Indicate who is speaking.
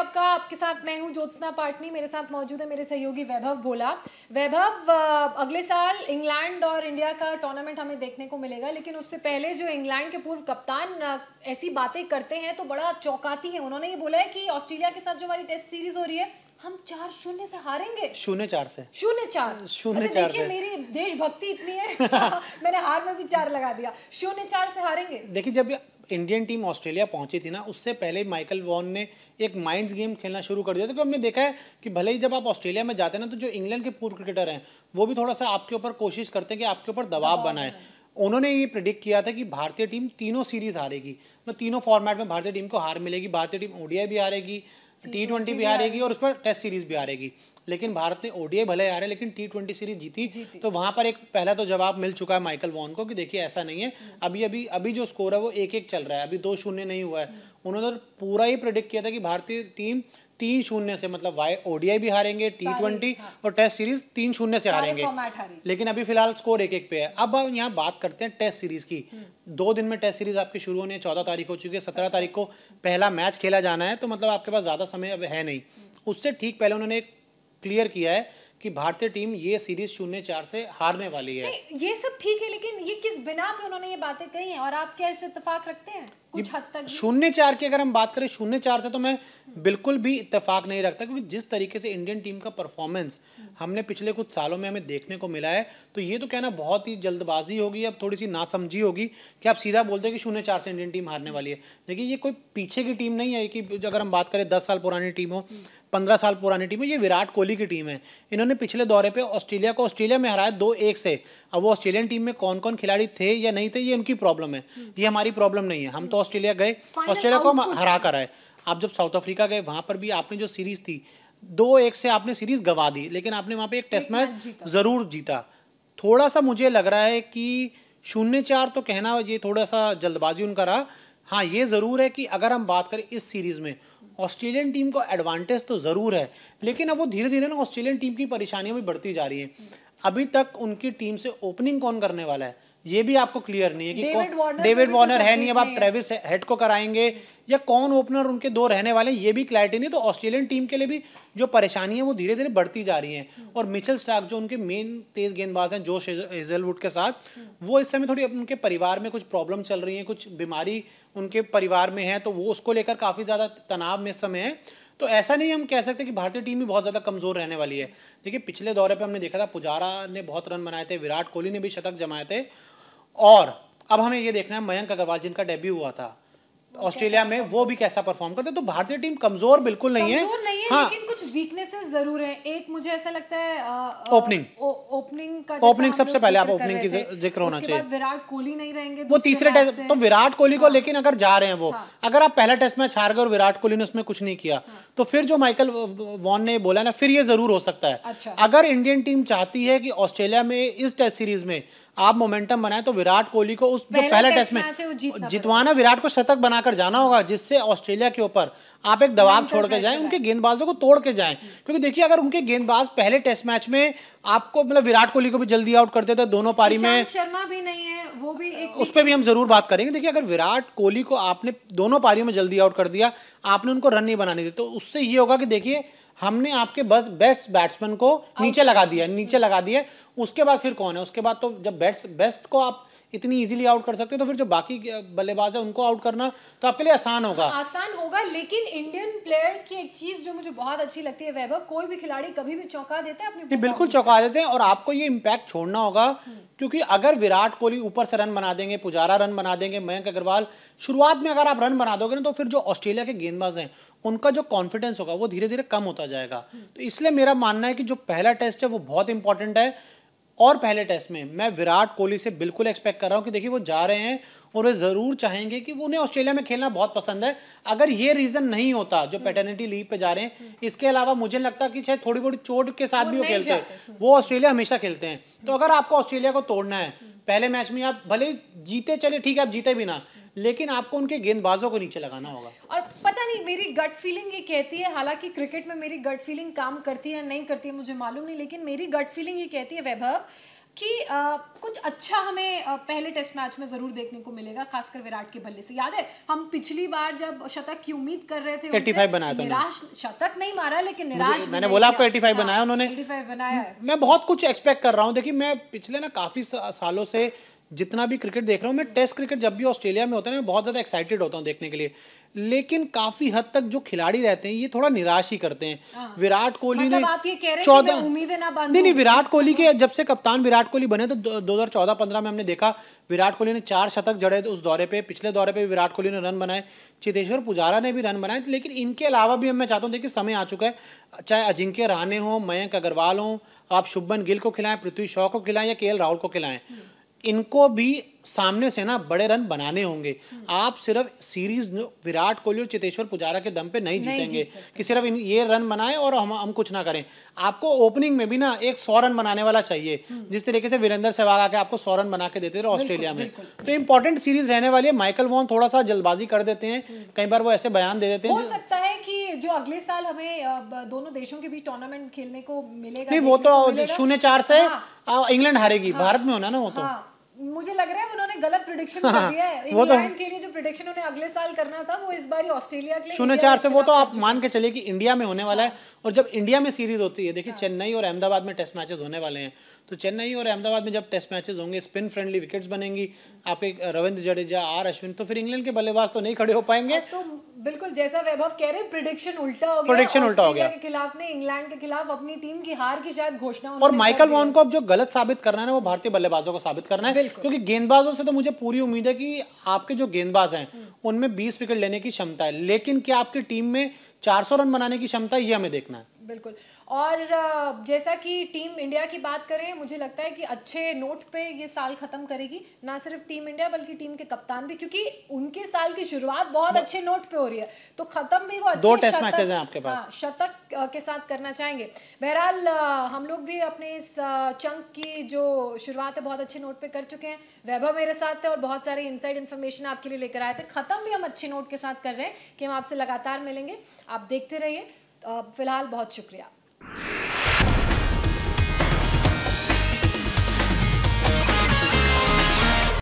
Speaker 1: आपका आपके साथ मैं हूं ज्योत्सना पाटनी मेरे साथ मौजूद है मेरे सहयोगी वैभव भोला वैभव अगले साल इंग्लैंड और इंडिया का टूर्नामेंट हमें देखने को मिलेगा लेकिन उससे पहले जो इंग्लैंड के पूर्व कप्तान ऐसी बातें करते हैं तो बड़ा चौंकाती है उन्होंने ये बोला है कि ऑस्ट्रेलिया के साथ जो हमारी टेस्ट सीरीज हो रही है हम चार शून्य से हारेंगे शून्य चार से शून्य चार शून्य अच्छा, चार देखिए मेरी देशभक्ति इतनी है मैंने हार में भी चार लगा दिया शून्य चार से हारेंगे
Speaker 2: देखिए जब इंडियन टीम ऑस्ट्रेलिया पहुंची थी ना उससे पहले माइकल वॉन ने एक माइंड गेम खेलना शुरू कर दिया था तो हमने देखा है कि भले ही जब आप ऑस्ट्रेलिया में जाते हैं ना तो जो इंग्लैंड के पूर्व क्रिकेटर हैं वो भी थोड़ा सा आपके ऊपर कोशिश करते हैं कि आपके ऊपर दबाव बनाए उन्होंने ये प्रिडिक्ट किया था कि भारतीय टीम तीनों सीरीज हारेगी मतलब तीनों फॉर्मेट में भारतीय टीम को हार मिलेगी भारतीय टीम ओडिया भी हारेगी टी ट्वेंटी भी हारेगी और उस पर टेस्ट सीरीज भी हारेगी लेकिन भारत ने ओडीए भले आ हैं लेकिन टी ट्वेंटी सीरीज जीती, जीती तो वहां पर एक पहला तो जवाब मिल चुका है माइकल वॉन को कि देखिए ऐसा नहीं है हम्म। अभी अभी अभी जो स्कोर है वो एक एक चल रहा है अभी दो शून्य नहीं हुआ है हम्म। उन्होंने पूरा ही प्रिडिक्ट किया था कि भारतीय टीम तीन शून्य से मतलब वाई ओडीआई भी हारेंगे टी ट्वेंटी हाँ। और टेस्ट सीरीज तीन शून्य से हारेंगे लेकिन अभी फिलहाल स्कोर एक एक पे है अब हम यहाँ बात करते हैं टेस्ट सीरीज की हम्म। दो दिन में टेस्ट सीरीज आपकी शुरू होने चौदह तारीख हो चुकी है सत्रह तारीख को पहला मैच खेला जाना है तो मतलब आपके पास ज़्यादा समय अब है नहीं हम्म। उससे ठीक पहले उन्होंने क्लियर किया है कि भारतीय टीम ये सीरीज शून्य चार से हारने वाली है
Speaker 1: ये सब ठीक है लेकिन ये किस बिना पे उन्होंने ये बातें कही हैं और आप क्या इससे इतफाक रखते हैं कुछ हद तक
Speaker 2: शून्य चार की अगर हम बात करें शून्य चार से तो मैं बिल्कुल भी इतफाक नहीं रखता क्योंकि जिस तरीके से इंडियन टीम का परफॉर्मेंस हमने पिछले कुछ सालों में हमें देखने को मिला है तो ये तो कहना बहुत ही जल्दबाजी होगी अब थोड़ी सी नासमझी होगी कि आप सीधा बोलते हैं कि शून्य चार से इंडियन टीम हारने वाली है देखिए ये कोई पीछे की टीम नहीं है कि अगर हम बात करें दस साल पुरानी टीम हो पंद्रह साल पुरानी टीम है ये विराट कोहली की टीम है इन्होंने पिछले दौरे पे ऑस्ट्रेलिया को ऑस्ट्रेलिया में हराया दो एक से अब वो ऑस्ट्रेलियन टीम में कौन कौन खिलाड़ी थे या नहीं थे ये उनकी प्रॉब्लम है ये हमारी प्रॉब्लम नहीं है हम तो ऑस्ट्रेलिया गए ऑस्ट्रेलिया को हम हरा कर आए आप जब साउथ अफ्रीका गए वहाँ पर भी आपने जो सीरीज थी दो एक से आपने सीरीज गवा दी लेकिन आपने वहाँ पे एक टेस्ट मैच जरूर जीता थोड़ा सा मुझे लग रहा है कि शून्य चार तो कहना ये थोड़ा सा जल्दबाजी उनका रहा हाँ ये ज़रूर है कि अगर हम बात करें इस सीरीज़ में ऑस्ट्रेलियन टीम को एडवांटेज तो ज़रूर है लेकिन अब वो धीरे धीरे ना ऑस्ट्रेलियन टीम की परेशानियां भी बढ़ती जा रही हैं अभी तक उनकी टीम से ओपनिंग कौन करने वाला है ये भी आपको क्लियर नहीं है कि डेविड वार्नर है नहीं अब आप ट्रेविस हेड को कराएंगे या कौन ओपनर उनके दो रहने वाले हैं ये भी क्लैरिटी नहीं तो ऑस्ट्रेलियन टीम के लिए भी जो परेशानी है वो धीरे धीरे बढ़ती जा रही है और मिचल स्टार्क जो उनके मेन तेज गेंदबाज हैं जोश हेजलवुड के साथ वो इस समय थोड़ी उनके परिवार में कुछ प्रॉब्लम चल रही है कुछ बीमारी उनके परिवार में है तो वो उसको लेकर काफ़ी ज़्यादा तनाव में इस समय है तो ऐसा नहीं हम कह सकते कि भारतीय टीम भी बहुत ज़्यादा कमज़ोर रहने वाली है देखिए पिछले दौरे पर हमने देखा था पुजारा ने बहुत रन बनाए थे विराट कोहली ने भी शतक जमाए थे और अब हमें ये देखना है मयंक अग्रवाल जिनका डेब्यू हुआ था ऑस्ट्रेलिया में वो भी कैसा परफॉर्म करते तो भारतीय टीम कमजोर बिल्कुल नहीं है कमजोर नहीं है हाँ। लेकिन
Speaker 1: कुछ वीकनेसेस जरूर है एक मुझे ऐसा लगता है ओपनिंग ओपनिंग का ओपनिंग सबसे पहले आप ओपनिंग की जिक्र होना चाहिए विराट कोहली नहीं रहेंगे वो तीसरे टेस्ट तो विराट
Speaker 2: कोहली को हाँ। लेकिन अगर जा रहे हैं वो हाँ। अगर आप पहला टेस्ट मैच हार गए और विराट कोहली ने उसमें कुछ नहीं किया हाँ। तो फिर जो माइकल वॉन ने बोला ना फिर ये जरूर हो सकता है अच्छा। अगर इंडियन टीम चाहती है कि ऑस्ट्रेलिया में इस टेस्ट सीरीज में आप मोमेंटम बनाए तो विराट कोहली को उस जो पहले टेस्ट
Speaker 1: में जितवाना
Speaker 2: विराट को शतक बनाकर जाना होगा जिससे ऑस्ट्रेलिया के ऊपर आप एक दबाव छोड़ के जाए उनके गेंदबाजों को तोड़ के जाए क्योंकि देखिए अगर उनके गेंदबाज पहले टेस्ट मैच में आपको मतलब विराट कोहली को भी जल्दी आउट करते थे दोनों पारी में
Speaker 1: शर्मा भी नहीं है वो भी एक उस पर
Speaker 2: भी हम जरूर बात करेंगे देखिए अगर विराट कोहली को आपने दोनों पारियों में जल्दी आउट कर दिया आपने उनको रन नहीं बनाने दिया तो उससे ये होगा कि देखिए हमने आपके बस बेस्ट बैट्समैन को नीचे लगा दिया नीचे लगा दिया उसके बाद फिर कौन है उसके बाद तो जब बेस्ट बेस्ट को आप इतनी इजीली आउट कर सकते हैं तो फिर जो बाकी बल्लेबाज है उनको आउट करना तो आपके लिए आसान होगा
Speaker 1: आसान होगा लेकिन इंडियन प्लेयर्स की एक चीज जो मुझे बहुत अच्छी लगती है वैभव कोई भी खिलाड़ी कभी भी चौंका देते हैं अपने
Speaker 2: बिल्कुल चौंका देते हैं और आपको ये इम्पैक्ट छोड़ना होगा क्योंकि अगर विराट कोहली ऊपर से रन बना देंगे पुजारा रन बना देंगे मयंक अग्रवाल शुरुआत में अगर आप रन बना दोगे ना तो फिर जो ऑस्ट्रेलिया के गेंदबाज हैं उनका जो कॉन्फिडेंस होगा वो धीरे धीरे कम होता जाएगा तो इसलिए मेरा मानना है कि जो पहला टेस्ट है वो बहुत इंपॉर्टेंट है और पहले टेस्ट में मैं विराट कोहली से बिल्कुल एक्सपेक्ट कर रहा हूँ कि देखिए वो जा रहे हैं और वे ज़रूर चाहेंगे कि वो उन्हें ऑस्ट्रेलिया में खेलना बहुत पसंद है अगर ये रीज़न नहीं होता जो पेटर्निटी हम्म। लीव पे जा रहे हैं इसके अलावा मुझे लगता कि चाहे थोड़ी बहुत चोट के साथ भी वो खेलते हैं वो ऑस्ट्रेलिया हमेशा खेलते हैं तो हम्म। अगर आपको ऑस्ट्रेलिया को तोड़ना है हम्म। पहले मैच में आप भले जीते चले ठीक है आप जीते भी ना लेकिन आपको उनके गेंदबाजों को नीचे लगाना होगा
Speaker 1: और पता नहीं मेरी गट फीलिंग ये कहती है हालांकि क्रिकेट में मेरी गट फीलिंग काम करती है नहीं करती है मुझे मालूम नहीं लेकिन मेरी गट फीलिंग ये कहती है वैभव कि आ, कुछ अच्छा हमें आ, पहले टेस्ट मैच में जरूर देखने को मिलेगा खासकर विराट के बल्ले से याद है हम पिछली बार जब शतक की उम्मीद कर रहे थे बनाया था निराश शतक नहीं मारा लेकिन निराश मैंने बोला आपको
Speaker 2: 85 बनाया हाँ, उन्होंने
Speaker 1: 85 बनाया है
Speaker 2: मैं बहुत कुछ एक्सपेक्ट कर रहा हूँ देखिए मैं पिछले ना काफी सालों से जितना भी क्रिकेट देख रहा हूँ मैं टेस्ट क्रिकेट जब भी ऑस्ट्रेलिया में होता है ना मैं बहुत ज़्यादा एक्साइटेड होता हूँ देखने के लिए लेकिन काफ़ी हद तक जो खिलाड़ी रहते हैं ये थोड़ा निराश ही करते हैं हाँ। विराट कोहली मतलब ने चौदह
Speaker 1: नहीं नहीं विराट कोहली
Speaker 2: के जब से कप्तान विराट कोहली बने तो दो हज़ार चौदह पंद्रह में हमने देखा विराट कोहली ने चार शतक जड़े उस दौरे पे पिछले दौरे पे विराट कोहली ने रन बनाए चितेश्वर पुजारा ने भी रन बनाए लेकिन इनके अलावा भी मैं चाहता हूँ देखिए समय आ चुका है चाहे अजिंक्य रहाने हों मयंक अग्रवाल हों आप शुभन गिल को खिलाएं पृथ्वी शॉ को खिलाएं या के राहुल को खिलाएं इनको भी सामने से ना बड़े रन बनाने होंगे आप सिर्फ सीरीज विराट कोहली और चितेश्वर पुजारा के दम पे नहीं जीतेंगे जीत कि सिर्फ इन ये रन बनाए और हम हम कुछ ना करें आपको ओपनिंग में भी ना एक सौ रन बनाने वाला चाहिए जिस तरीके से वीरेंद्र सहवाग आके आपको सौ रन बना के देते थे ऑस्ट्रेलिया में तो इंपॉर्टेंट सीरीज रहने वाली है माइकल वॉन थोड़ा सा जल्दबाजी कर देते हैं हम्म। कई बार वो ऐसे बयान दे देते हैं हो सकता
Speaker 1: है कि जो अगले साल हमें दोनों देशों के बीच टूर्नामेंट खेलने को मिलेगा नहीं वो तो शून्य चार से
Speaker 2: हाँ। इंग्लैंड हारेगी हाँ। भारत में होना ना वो तो हाँ।
Speaker 1: मुझे लग रहा है उन्होंने गलत प्रिडिक्शन हाँ, कर दिया है इंग्लैंड तो, के लिए जो प्रिडिक्शन उन्हें अगले साल करना था वो इस बार ही ऑस्ट्रेलिया के लिए शून्य चार से
Speaker 2: वो तो आप मान के चलिए कि इंडिया में होने वाला है हाँ। और जब इंडिया में सीरीज होती है देखिए हाँ। चेन्नई और अहमदाबाद में टेस्ट मैचेस होने वाले हैं तो चेन्नई और अहमदाबाद में जब टेस्ट मैचेस होंगे स्पिन फ्रेंडली विकेट्स बनेंगी आपके रविंद्र जडेजा आर अश्विन तो फिर इंग्लैंड के बल्लेबाज तो नहीं खड़े हो पाएंगे
Speaker 1: तो बिल्कुल जैसा वैभव कह रहे प्रिडिक्शन उल्टा हो गया प्रिडिक्शन उल्टा हो गया के खिलाफ ने इंग्लैंड के खिलाफ अपनी टीम की हार की शायद घोषणा और माइकल वॉन को
Speaker 2: अब जो गलत साबित करना है वो भारतीय बल्लेबाजों को साबित करना है क्योंकि गेंदबाजों से तो मुझे पूरी उम्मीद है कि आपके जो गेंदबाज हैं उनमें बीस विकेट लेने की क्षमता है लेकिन क्या आपकी टीम में चार रन बनाने की क्षमता है ये हमें देखना है
Speaker 1: बिल्कुल और जैसा कि टीम इंडिया की बात करें मुझे लगता है कि अच्छे नोट पे ये साल ख़त्म करेगी ना सिर्फ टीम इंडिया बल्कि टीम के कप्तान भी क्योंकि उनके साल की शुरुआत बहुत अच्छे नोट पे हो रही है तो ख़त्म भी वो दो टेस्ट मैचेस हैं आपके पास हाँ, शतक के साथ करना चाहेंगे बहरहाल हम लोग भी अपने इस चंक की जो शुरुआत है बहुत अच्छे नोट पे कर चुके हैं वैभव मेरे साथ थे और बहुत सारे इनसाइड इन्फॉर्मेशन आपके लिए लेकर आए थे ख़त्म भी हम अच्छे नोट के साथ कर रहे हैं कि हम आपसे लगातार मिलेंगे आप देखते रहिए फ़िलहाल बहुत शुक्रिया